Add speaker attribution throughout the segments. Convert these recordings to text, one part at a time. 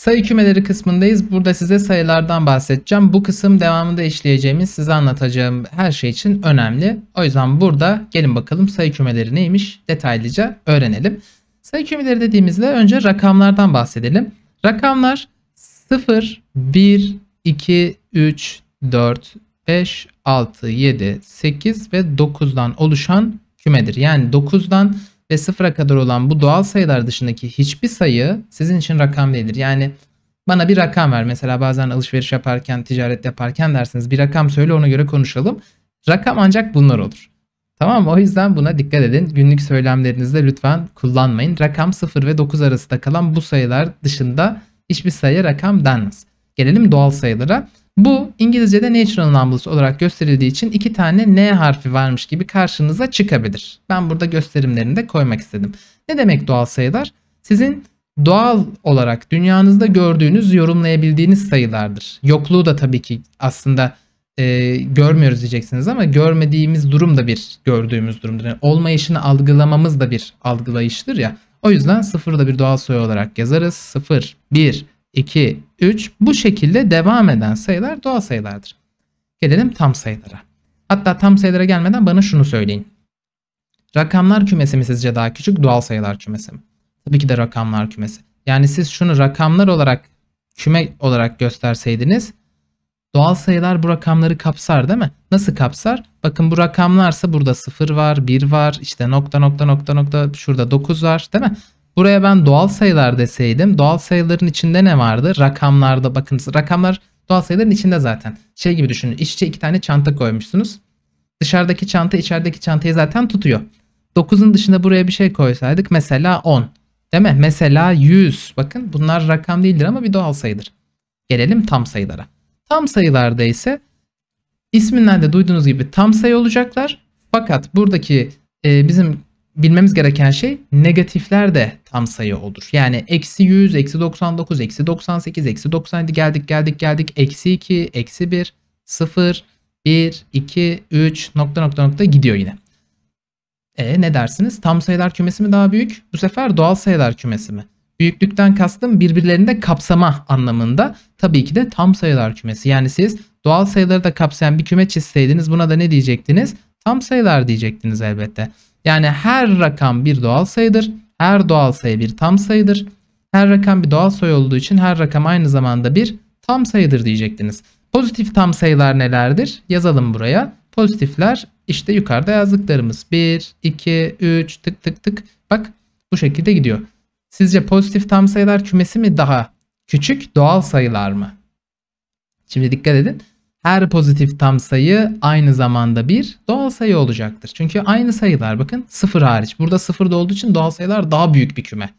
Speaker 1: Sayı kümeleri kısmındayız. Burada size sayılardan bahsedeceğim. Bu kısım devamında işleyeceğimiz, size anlatacağım her şey için önemli. O yüzden burada gelin bakalım sayı kümeleri neymiş detaylıca öğrenelim. Sayı kümeleri dediğimizde önce rakamlardan bahsedelim. Rakamlar 0, 1, 2, 3, 4, 5, 6, 7, 8 ve 9'dan oluşan kümedir. Yani 9'dan ve sıfıra kadar olan bu doğal sayılar dışındaki hiçbir sayı sizin için rakam değildir. Yani bana bir rakam ver. Mesela bazen alışveriş yaparken, ticaret yaparken dersiniz bir rakam söyle ona göre konuşalım. Rakam ancak bunlar olur. Tamam mı? O yüzden buna dikkat edin. Günlük söylemlerinizde lütfen kullanmayın. Rakam 0 ve 9 arasında kalan bu sayılar dışında hiçbir sayı rakam denmez. Gelelim doğal sayılara. Bu İngilizce'de natural numbers olarak gösterildiği için iki tane N harfi varmış gibi karşınıza çıkabilir. Ben burada gösterimlerini de koymak istedim. Ne demek doğal sayılar? Sizin doğal olarak dünyanızda gördüğünüz, yorumlayabildiğiniz sayılardır. Yokluğu da tabii ki aslında e, görmüyoruz diyeceksiniz ama görmediğimiz durum da bir gördüğümüz durumdur. Yani olmayışını algılamamız da bir algılayıştır ya. O yüzden sıfırı da bir doğal sayı olarak yazarız. Sıfır, bir, 2, 3 bu şekilde devam eden sayılar doğal sayılardır. Gelelim tam sayılara. Hatta tam sayılara gelmeden bana şunu söyleyin. Rakamlar kümesi mi sizce daha küçük doğal sayılar kümesi mi? Tabii ki de rakamlar kümesi. Yani siz şunu rakamlar olarak küme olarak gösterseydiniz doğal sayılar bu rakamları kapsar değil mi? Nasıl kapsar? Bakın bu rakamlarsa burada 0 var, 1 var, işte nokta nokta nokta nokta şurada 9 var değil mi? Buraya ben doğal sayılar deseydim doğal sayıların içinde ne vardı? Rakamlarda bakınız rakamlar doğal sayıların içinde zaten. Şey gibi düşünün iç içe iki tane çanta koymuşsunuz. Dışarıdaki çanta içerideki çantayı zaten tutuyor. 9'un dışında buraya bir şey koysaydık mesela 10. Değil mi? Mesela 100. Bakın bunlar rakam değildir ama bir doğal sayıdır. Gelelim tam sayılara. Tam sayılarda ise isminden de duyduğunuz gibi tam sayı olacaklar. Fakat buradaki e, bizim bilmemiz gereken şey negatifler de tam sayı olur. Yani eksi 100, eksi 99, eksi 98, eksi 97 geldik geldik geldik. Eksi 2, eksi 1, 0, 1, 2, 3 nokta nokta nokta gidiyor yine. E ne dersiniz? Tam sayılar kümesi mi daha büyük? Bu sefer doğal sayılar kümesi mi? Büyüklükten kastım birbirlerinde kapsama anlamında. Tabii ki de tam sayılar kümesi. Yani siz doğal sayıları da kapsayan bir küme çizseydiniz buna da ne diyecektiniz? Tam sayılar diyecektiniz elbette. Yani her rakam bir doğal sayıdır. Her doğal sayı bir tam sayıdır. Her rakam bir doğal sayı olduğu için her rakam aynı zamanda bir tam sayıdır diyecektiniz. Pozitif tam sayılar nelerdir? Yazalım buraya. Pozitifler işte yukarıda yazdıklarımız. 1, 2, 3 tık tık tık. Bak bu şekilde gidiyor. Sizce pozitif tam sayılar kümesi mi daha küçük doğal sayılar mı? Şimdi dikkat edin. Her pozitif tam sayı aynı zamanda bir doğal sayı olacaktır. Çünkü aynı sayılar bakın sıfır hariç. Burada sıfır da olduğu için doğal sayılar daha büyük bir küme.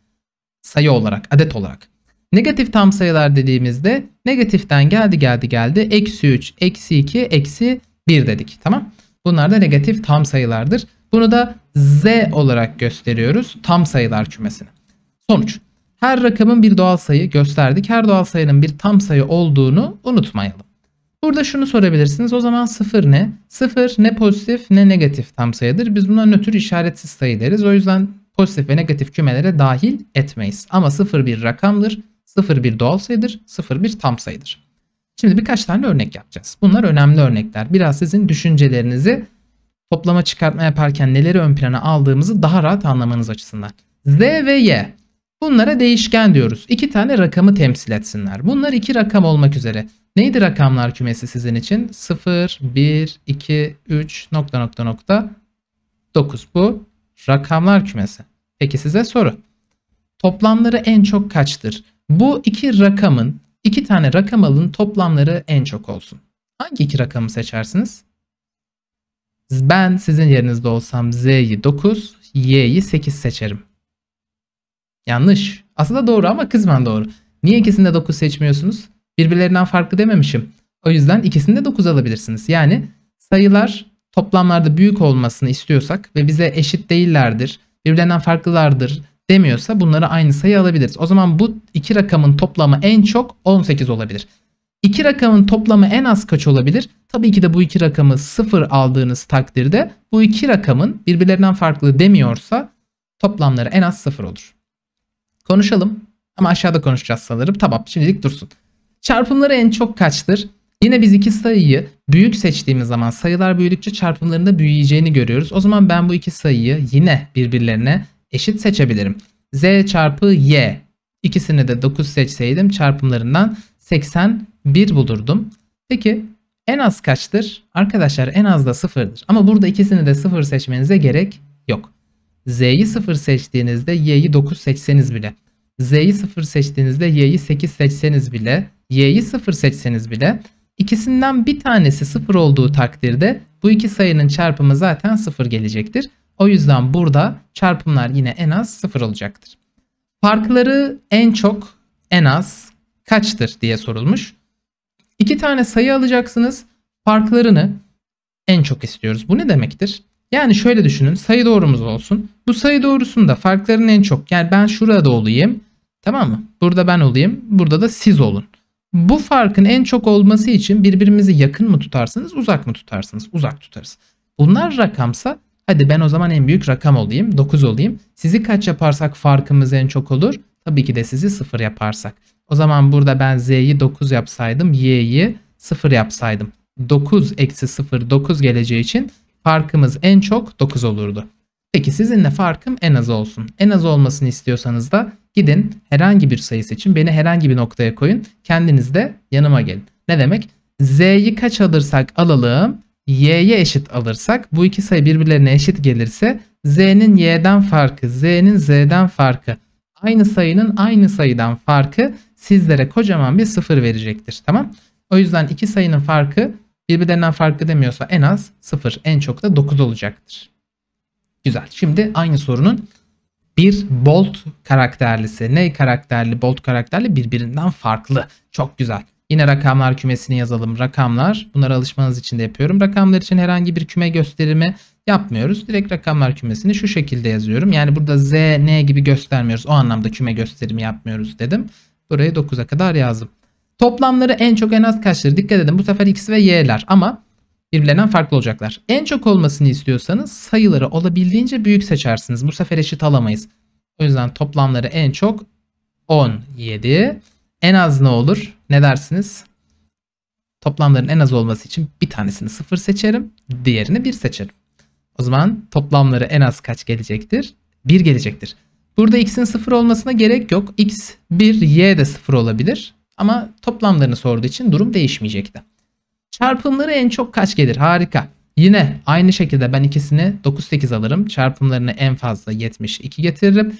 Speaker 1: Sayı olarak, adet olarak. Negatif tam sayılar dediğimizde negatiften geldi geldi geldi. Eksi 3, eksi 2, eksi 1 dedik. Tamam. Bunlar da negatif tam sayılardır. Bunu da Z olarak gösteriyoruz. Tam sayılar kümesini. Sonuç. Her rakamın bir doğal sayı gösterdik. Her doğal sayının bir tam sayı olduğunu unutmayalım. Burada şunu sorabilirsiniz. O zaman sıfır ne? Sıfır ne pozitif ne negatif tam sayıdır. Biz buna nötr işaretsiz sayı deriz. O yüzden pozitif ve negatif kümelere dahil etmeyiz. Ama sıfır bir rakamdır. Sıfır bir doğal sayıdır. Sıfır bir tam sayıdır. Şimdi birkaç tane örnek yapacağız. Bunlar önemli örnekler. Biraz sizin düşüncelerinizi toplama çıkartma yaparken neleri ön plana aldığımızı daha rahat anlamanız açısından. Z ve Y Bunlara değişken diyoruz. İki tane rakamı temsil etsinler. Bunlar iki rakam olmak üzere. Neydi rakamlar kümesi sizin için? 0, 1, 2, 3, nokta nokta nokta 9. Bu rakamlar kümesi. Peki size soru. Toplamları en çok kaçtır? Bu iki rakamın, iki tane rakam alın toplamları en çok olsun. Hangi iki rakamı seçersiniz? Ben sizin yerinizde olsam Z'yi 9, Y'yi 8 seçerim. Yanlış. Aslında doğru ama kısmen doğru. Niye ikisinde 9 seçmiyorsunuz? Birbirlerinden farklı dememişim. O yüzden ikisinde 9 alabilirsiniz. Yani sayılar toplamlarda büyük olmasını istiyorsak ve bize eşit değillerdir, birbirlerinden farklılardır demiyorsa bunları aynı sayı alabiliriz. O zaman bu iki rakamın toplamı en çok 18 olabilir. İki rakamın toplamı en az kaç olabilir? Tabii ki de bu iki rakamı sıfır aldığınız takdirde bu iki rakamın birbirlerinden farklı demiyorsa toplamları en az sıfır olur. Konuşalım. Ama aşağıda konuşacağız sanırım. Tamam şimdilik dursun. Çarpımları en çok kaçtır? Yine biz iki sayıyı büyük seçtiğimiz zaman sayılar büyüdükçe çarpımlarında büyüyeceğini görüyoruz. O zaman ben bu iki sayıyı yine birbirlerine eşit seçebilirim. Z çarpı Y. İkisini de 9 seçseydim çarpımlarından 81 bulurdum. Peki en az kaçtır? Arkadaşlar en az da sıfırdır. Ama burada ikisini de sıfır seçmenize gerek yok. Z'yi 0 seçtiğinizde Y'yi 9 seçseniz bile, Z'yi 0 seçtiğinizde Y'yi 8 seçseniz bile, Y'yi 0 seçseniz bile ikisinden bir tanesi 0 olduğu takdirde bu iki sayının çarpımı zaten 0 gelecektir. O yüzden burada çarpımlar yine en az 0 olacaktır. Farkları en çok en az kaçtır diye sorulmuş. İki tane sayı alacaksınız. Farklarını en çok istiyoruz. Bu ne demektir? Yani şöyle düşünün sayı doğrumuz olsun. Bu sayı doğrusunda farkların en çok yani ben şurada olayım tamam mı? Burada ben olayım burada da siz olun. Bu farkın en çok olması için birbirimizi yakın mı tutarsınız uzak mı tutarsınız? Uzak tutarız. Bunlar rakamsa hadi ben o zaman en büyük rakam olayım 9 olayım. Sizi kaç yaparsak farkımız en çok olur? Tabii ki de sizi 0 yaparsak. O zaman burada ben z'yi 9 yapsaydım y'yi 0 yapsaydım. 9 eksi 0 9 geleceği için Farkımız en çok 9 olurdu. Peki sizinle farkım en az olsun. En az olmasını istiyorsanız da gidin herhangi bir sayı seçin. Beni herhangi bir noktaya koyun. Kendiniz de yanıma gelin. Ne demek? Z'yi kaç alırsak alalım. Y'ye eşit alırsak bu iki sayı birbirlerine eşit gelirse Z'nin Y'den farkı, Z'nin Z'den farkı, aynı sayının aynı sayıdan farkı sizlere kocaman bir sıfır verecektir. Tamam? O yüzden iki sayının farkı birbirlerinden farklı demiyorsa en az 0 en çok da 9 olacaktır. Güzel. Şimdi aynı sorunun bir bolt karakterlisi. Ne karakterli bolt karakterli birbirinden farklı. Çok güzel. Yine rakamlar kümesini yazalım. Rakamlar bunları alışmanız için de yapıyorum. Rakamlar için herhangi bir küme gösterimi yapmıyoruz. Direkt rakamlar kümesini şu şekilde yazıyorum. Yani burada Z, N gibi göstermiyoruz. O anlamda küme gösterimi yapmıyoruz dedim. Burayı 9'a kadar yazdım. Toplamları en çok en az kaçtır? Dikkat edin bu sefer x ve y'ler ama birbirlerinden farklı olacaklar. En çok olmasını istiyorsanız sayıları olabildiğince büyük seçersiniz. Bu sefer eşit alamayız. O yüzden toplamları en çok 17. En az ne olur? Ne dersiniz? Toplamların en az olması için bir tanesini 0 seçerim. Diğerini 1 seçerim. O zaman toplamları en az kaç gelecektir? 1 gelecektir. Burada x'in 0 olmasına gerek yok. x 1, y de 0 olabilir. Ama toplamlarını sorduğu için durum değişmeyecekti. Çarpımları en çok kaç gelir? Harika. Yine aynı şekilde ben ikisini 9-8 alırım. Çarpımlarını en fazla 72 getiririm.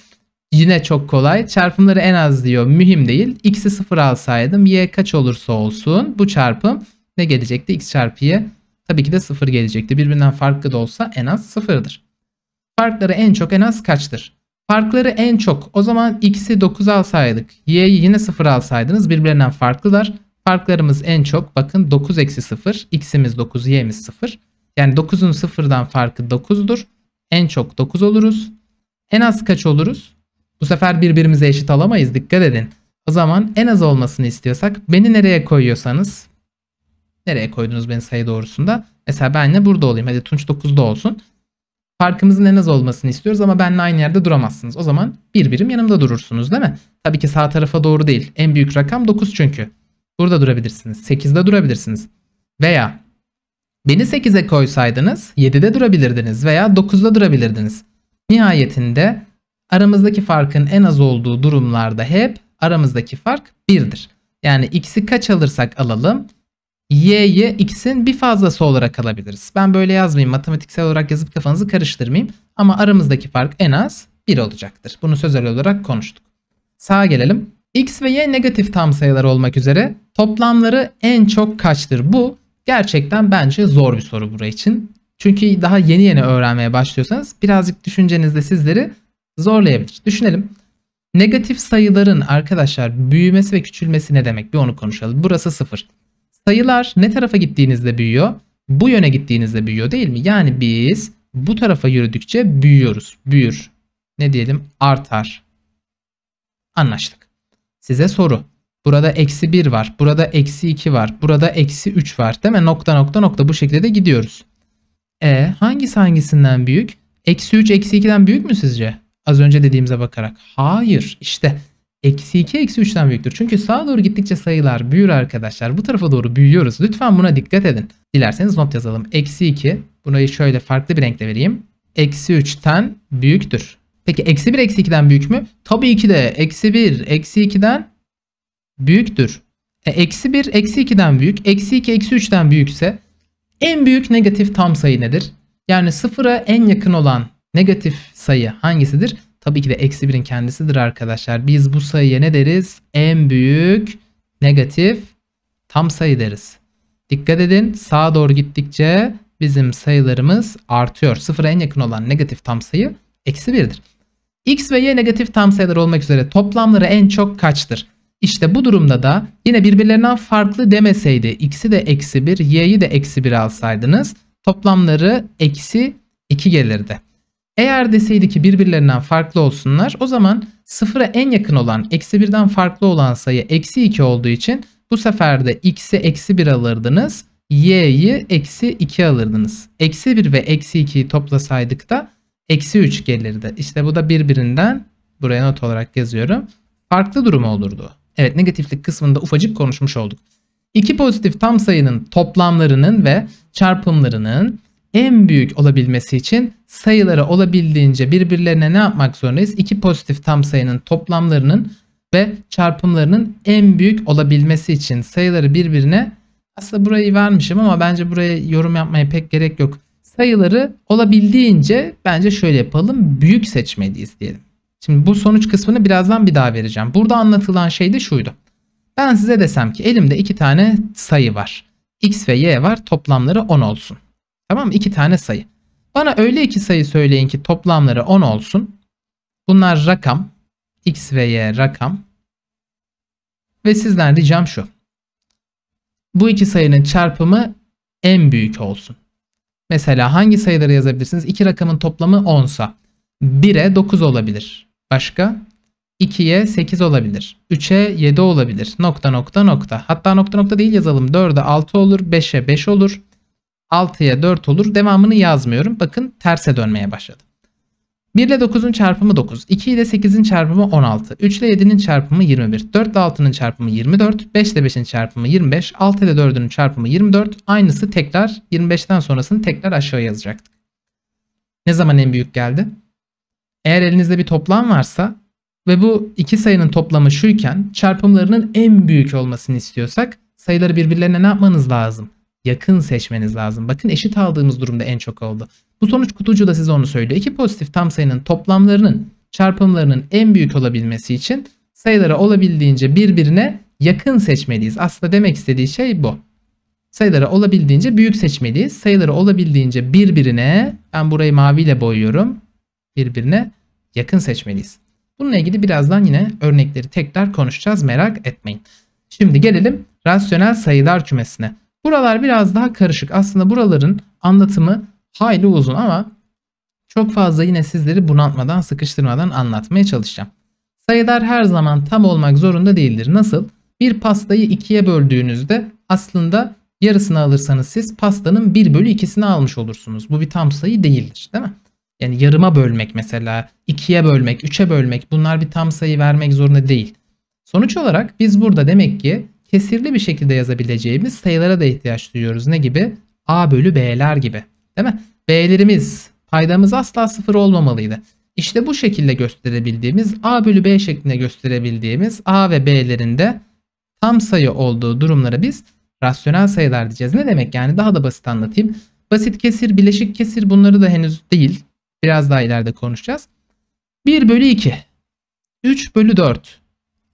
Speaker 1: Yine çok kolay. Çarpımları en az diyor. Mühim değil. X'i 0 alsaydım y kaç olursa olsun bu çarpım ne gelecekti? X çarpı y tabii ki de 0 gelecekti. Birbirinden farklı da olsa en az 0'dır. Farkları en çok en az kaçtır? Farkları en çok. O zaman x'i 9 alsaydık, y'yi yine 0 alsaydınız birbirlerinden farklılar. Farklarımız en çok. Bakın 9 eksi 0. X'imiz 9, y'miz 0. Yani 9'un 0'dan farkı 9'dur. En çok 9 oluruz. En az kaç oluruz? Bu sefer birbirimize eşit alamayız. Dikkat edin. O zaman en az olmasını istiyorsak beni nereye koyuyorsanız nereye koydunuz beni sayı doğrusunda? Mesela ben ne burada olayım. Hadi Tunç 9'da olsun farkımızın en az olmasını istiyoruz ama benle aynı yerde duramazsınız. O zaman bir birim yanımda durursunuz değil mi? Tabii ki sağ tarafa doğru değil. En büyük rakam 9 çünkü. Burada durabilirsiniz. 8'de durabilirsiniz. Veya beni 8'e koysaydınız 7'de durabilirdiniz veya 9'da durabilirdiniz. Nihayetinde aramızdaki farkın en az olduğu durumlarda hep aramızdaki fark 1'dir. Yani x'i kaç alırsak alalım y'yi x'in bir fazlası olarak alabiliriz. Ben böyle yazmayayım. Matematiksel olarak yazıp kafanızı karıştırmayayım. Ama aramızdaki fark en az 1 olacaktır. Bunu sözel olarak konuştuk. Sağa gelelim. X ve Y negatif tam sayılar olmak üzere toplamları en çok kaçtır? Bu gerçekten bence zor bir soru buraya için. Çünkü daha yeni yeni öğrenmeye başlıyorsanız birazcık düşüncenizde sizleri zorlayabilir. Düşünelim. Negatif sayıların arkadaşlar büyümesi ve küçülmesi ne demek? Bir onu konuşalım. Burası 0. Sayılar ne tarafa gittiğinizde büyüyor? Bu yöne gittiğinizde büyüyor değil mi? Yani biz bu tarafa yürüdükçe büyüyoruz. Büyür. Ne diyelim? Artar. Anlaştık. Size soru. Burada eksi 1 var. Burada eksi 2 var. Burada eksi 3 var. Değil mi? Nokta nokta nokta bu şekilde de gidiyoruz. E hangisi hangisinden büyük? Eksi 3 eksi 2'den büyük mü sizce? Az önce dediğimize bakarak. Hayır. İşte eksi 2 eksi 3'ten büyüktür. Çünkü sağa doğru gittikçe sayılar büyür arkadaşlar. Bu tarafa doğru büyüyoruz. Lütfen buna dikkat edin. Dilerseniz not yazalım. Eksi 2. Burayı şöyle farklı bir renkle vereyim. Eksi 3'ten büyüktür. Peki eksi 1 eksi 2'den büyük mü? Tabii ki de eksi 1 eksi 2'den büyüktür. E, eksi 1 eksi 2'den büyük. Eksi 2 eksi 3'den büyükse en büyük negatif tam sayı nedir? Yani sıfıra en yakın olan negatif sayı hangisidir? Tabii ki de eksi 1'in kendisidir arkadaşlar. Biz bu sayıya ne deriz? En büyük negatif tam sayı deriz. Dikkat edin sağa doğru gittikçe bizim sayılarımız artıyor. Sıfıra en yakın olan negatif tam sayı eksi 1'dir. X ve Y negatif tam sayılar olmak üzere toplamları en çok kaçtır? İşte bu durumda da yine birbirlerinden farklı demeseydi x'i de eksi 1, y'yi de eksi 1 alsaydınız toplamları eksi 2 gelirdi. Eğer deseydi ki birbirlerinden farklı olsunlar o zaman sıfıra en yakın olan eksi birden farklı olan sayı eksi 2 olduğu için bu sefer de x'i eksi 1 alırdınız. y'yi eksi 2 alırdınız. Eksi 1 ve eksi 2'yi toplasaydık da eksi 3 gelirdi. İşte bu da birbirinden buraya not olarak yazıyorum. Farklı durum olurdu. Evet negatiflik kısmında ufacık konuşmuş olduk. İki pozitif tam sayının toplamlarının ve çarpımlarının en büyük olabilmesi için sayıları olabildiğince birbirlerine ne yapmak zorundayız? İki pozitif tam sayının toplamlarının ve çarpımlarının en büyük olabilmesi için sayıları birbirine aslında burayı vermişim ama bence buraya yorum yapmaya pek gerek yok. Sayıları olabildiğince bence şöyle yapalım. Büyük seçmeliyiz diyelim. Şimdi bu sonuç kısmını birazdan bir daha vereceğim. Burada anlatılan şey de şuydu. Ben size desem ki elimde iki tane sayı var. X ve Y var toplamları 10 olsun. Tamam mı? İki tane sayı. Bana öyle iki sayı söyleyin ki toplamları 10 olsun. Bunlar rakam. X ve Y rakam. Ve sizden ricam şu. Bu iki sayının çarpımı en büyük olsun. Mesela hangi sayıları yazabilirsiniz? İki rakamın toplamı 10 sa 1'e 9 olabilir. Başka? 2'ye 8 olabilir. 3'e 7 olabilir. Nokta nokta nokta. Hatta nokta nokta değil yazalım. 4'e 6 olur. 5'e 5 olur. 6'ya 4 olur. Devamını yazmıyorum. Bakın terse dönmeye başladı. 1 ile 9'un çarpımı 9, 2 ile 8'in çarpımı 16, 3 ile 7'nin çarpımı 21, 4 ile 6'nın çarpımı 24, 5 ile 5'in çarpımı 25, 6 ile 4'ünün çarpımı 24. Aynısı tekrar 25'ten sonrasını tekrar aşağı yazacaktık. Ne zaman en büyük geldi? Eğer elinizde bir toplam varsa ve bu iki sayının toplamı şuyken çarpımlarının en büyük olmasını istiyorsak sayıları birbirlerine ne yapmanız lazım? yakın seçmeniz lazım. Bakın eşit aldığımız durumda en çok oldu. Bu sonuç kutucu da size onu söylüyor. İki pozitif tam sayının toplamlarının çarpımlarının en büyük olabilmesi için sayıları olabildiğince birbirine yakın seçmeliyiz. Aslında demek istediği şey bu. Sayıları olabildiğince büyük seçmeliyiz. Sayıları olabildiğince birbirine ben burayı maviyle boyuyorum. Birbirine yakın seçmeliyiz. Bununla ilgili birazdan yine örnekleri tekrar konuşacağız merak etmeyin. Şimdi gelelim rasyonel sayılar kümesine. Buralar biraz daha karışık. Aslında buraların anlatımı hayli uzun ama çok fazla yine sizleri bunaltmadan, sıkıştırmadan anlatmaya çalışacağım. Sayılar her zaman tam olmak zorunda değildir. Nasıl? Bir pastayı ikiye böldüğünüzde aslında yarısını alırsanız siz pastanın 1 bölü 2'sini almış olursunuz. Bu bir tam sayı değildir değil mi? Yani yarıma bölmek mesela, ikiye bölmek, üçe bölmek bunlar bir tam sayı vermek zorunda değil. Sonuç olarak biz burada demek ki kesirli bir şekilde yazabileceğimiz sayılara da ihtiyaç duyuyoruz. Ne gibi? A bölü B'ler gibi. Değil mi? B'lerimiz paydamız asla sıfır olmamalıydı. İşte bu şekilde gösterebildiğimiz A bölü B şeklinde gösterebildiğimiz A ve B'lerin de tam sayı olduğu durumlara biz rasyonel sayılar diyeceğiz. Ne demek yani daha da basit anlatayım. Basit kesir, bileşik kesir bunları da henüz değil. Biraz daha ileride konuşacağız. 1 bölü 2, 3 bölü 4,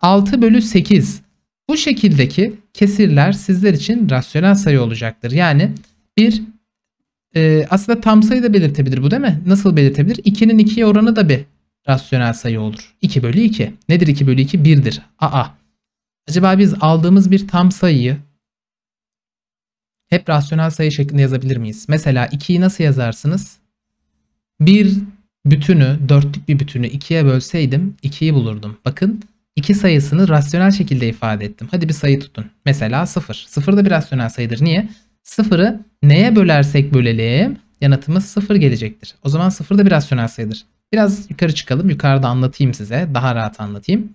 Speaker 1: 6 bölü 8, bu şekildeki kesirler sizler için rasyonel sayı olacaktır. Yani bir e, aslında tam sayı da belirtebilir bu değil mi? Nasıl belirtebilir? 2'nin 2'ye oranı da bir rasyonel sayı olur. 2 bölü 2. Nedir 2 bölü 2? 1'dir. Aa. Acaba biz aldığımız bir tam sayıyı hep rasyonel sayı şeklinde yazabilir miyiz? Mesela 2'yi nasıl yazarsınız? Bir bütünü, dörtlük bir bütünü 2'ye bölseydim 2'yi bulurdum. Bakın 2 sayısını rasyonel şekilde ifade ettim. Hadi bir sayı tutun. Mesela 0. 0 da bir rasyonel sayıdır. Niye? 0'ı neye bölersek bölelim yanıtımız 0 gelecektir. O zaman 0 da bir rasyonel sayıdır. Biraz yukarı çıkalım. Yukarıda anlatayım size. Daha rahat anlatayım.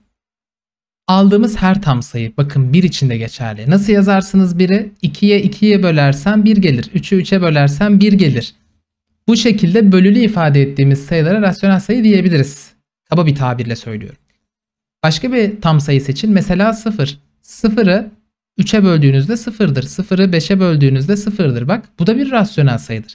Speaker 1: Aldığımız her tam sayı bakın 1 içinde geçerli. Nasıl yazarsınız 1'i? 2'ye 2'ye bölersen 1 gelir. 3'ü 3'e bölersen 1 gelir. Bu şekilde bölülü ifade ettiğimiz sayılara rasyonel sayı diyebiliriz. Kaba bir tabirle söylüyorum. Başka bir tam sayı seçin. Mesela 0. 0'ı 3'e böldüğünüzde 0'dır. 0'ı 5'e böldüğünüzde 0'dır. Bak bu da bir rasyonel sayıdır.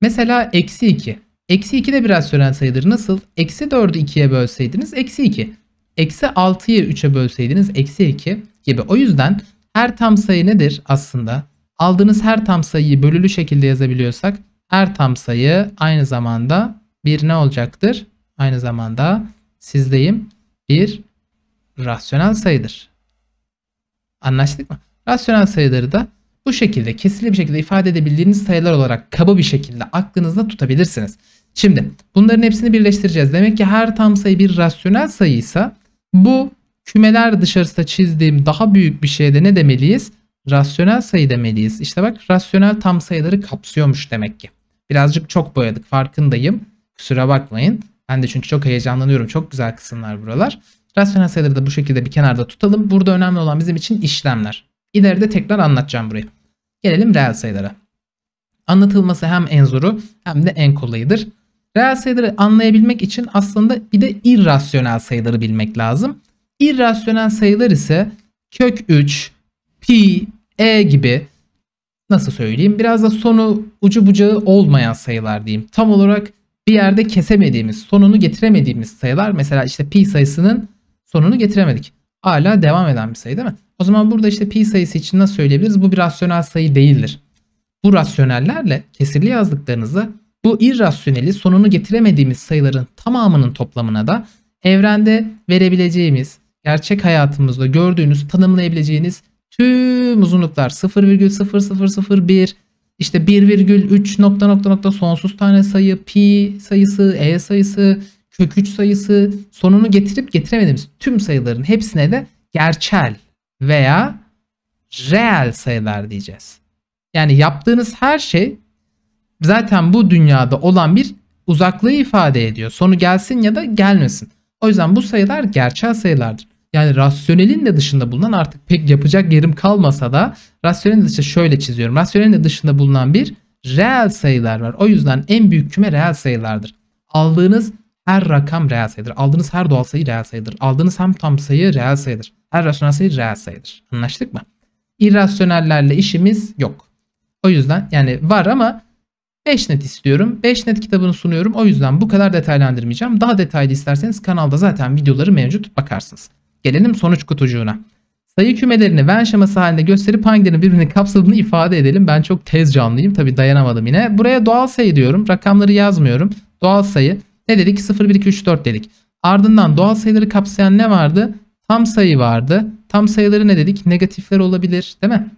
Speaker 1: Mesela eksi 2. Eksi 2 de bir rasyonel sayıdır. Nasıl? Eksi 4'ü 2'ye bölseydiniz eksi 2. Eksi 6'yı 3'e bölseydiniz eksi 2 gibi. O yüzden her tam sayı nedir aslında? Aldığınız her tam sayıyı bölülü şekilde yazabiliyorsak her tam sayı aynı zamanda bir ne olacaktır? Aynı zamanda sizdeyim bir rasyonel sayıdır. Anlaştık mı? Rasyonel sayıları da bu şekilde kesirli bir şekilde ifade edebildiğiniz sayılar olarak kaba bir şekilde aklınızda tutabilirsiniz. Şimdi bunların hepsini birleştireceğiz. Demek ki her tam sayı bir rasyonel sayıysa bu kümeler dışarısında çizdiğim daha büyük bir şeyde ne demeliyiz? Rasyonel sayı demeliyiz. İşte bak rasyonel tam sayıları kapsıyormuş demek ki. Birazcık çok boyadık farkındayım. Kusura bakmayın. Ben de çünkü çok heyecanlanıyorum. Çok güzel kısımlar buralar. Rasyonel sayıları da bu şekilde bir kenarda tutalım. Burada önemli olan bizim için işlemler. İleride tekrar anlatacağım burayı. Gelelim reel sayılara. Anlatılması hem en zoru hem de en kolayıdır. Reel sayıları anlayabilmek için aslında bir de irrasyonel sayıları bilmek lazım. İrrasyonel sayılar ise kök 3, pi, e gibi nasıl söyleyeyim biraz da sonu ucu bucağı olmayan sayılar diyeyim. Tam olarak bir yerde kesemediğimiz, sonunu getiremediğimiz sayılar mesela işte pi sayısının sonunu getiremedik. Hala devam eden bir sayı değil mi? O zaman burada işte pi sayısı için nasıl söyleyebiliriz? Bu bir rasyonel sayı değildir. Bu rasyonellerle kesirli yazdıklarınızda bu irrasyoneli sonunu getiremediğimiz sayıların tamamının toplamına da evrende verebileceğimiz, gerçek hayatımızda gördüğünüz, tanımlayabileceğiniz tüm uzunluklar 0,0001, işte 1,3 nokta nokta nokta sonsuz tane sayı, pi sayısı, e sayısı, kök 3 sayısı, sonunu getirip getiremediğimiz tüm sayıların hepsine de gerçel veya reel sayılar diyeceğiz. Yani yaptığınız her şey zaten bu dünyada olan bir uzaklığı ifade ediyor. Sonu gelsin ya da gelmesin. O yüzden bu sayılar gerçel sayılardır. Yani rasyonelin de dışında bulunan artık pek yapacak yerim kalmasa da rasyonelin dışı şöyle çiziyorum. Rasyonelin de dışında bulunan bir reel sayılar var. O yüzden en büyük küme reel sayılardır. Aldığınız her rakam reel sayıdır. Aldığınız her doğal sayı reel sayıdır. Aldığınız hem tam sayı reel sayıdır. Her rasyonel sayı reel sayıdır. Anlaştık mı? İrrasyonellerle işimiz yok. O yüzden yani var ama 5 net istiyorum. 5 net kitabını sunuyorum. O yüzden bu kadar detaylandırmayacağım. Daha detaylı isterseniz kanalda zaten videoları mevcut bakarsınız. Gelelim sonuç kutucuğuna. Sayı kümelerini Venn şeması halinde gösterip hangilerinin birbirini kapsadığını ifade edelim. Ben çok tez canlıyım. Tabi dayanamadım yine. Buraya doğal sayı diyorum. Rakamları yazmıyorum. Doğal sayı. Ne dedik? 0, 1, 2, 3, 4 dedik. Ardından doğal sayıları kapsayan ne vardı? Tam sayı vardı. Tam sayıları ne dedik? Negatifler olabilir değil mi?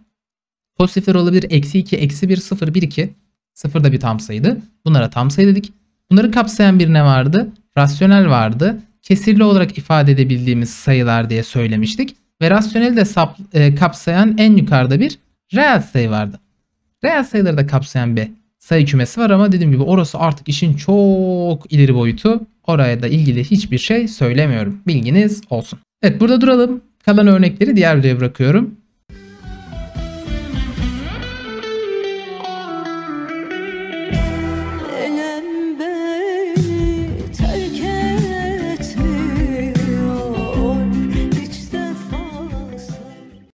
Speaker 1: Pozitifler olabilir. Eksi 2, eksi 1, 0, 1, 2. 0 da bir tam sayıydı. Bunlara tam sayı dedik. Bunları kapsayan bir ne vardı? Rasyonel vardı. Kesirli olarak ifade edebildiğimiz sayılar diye söylemiştik. Ve rasyonel de sap, e, kapsayan en yukarıda bir reel sayı vardı. Reel sayıları da kapsayan bir sayı kümesi var ama dediğim gibi orası artık işin çok ileri boyutu. Oraya da ilgili hiçbir şey söylemiyorum. Bilginiz olsun. Evet burada duralım. Kalan örnekleri diğer videoya bırakıyorum.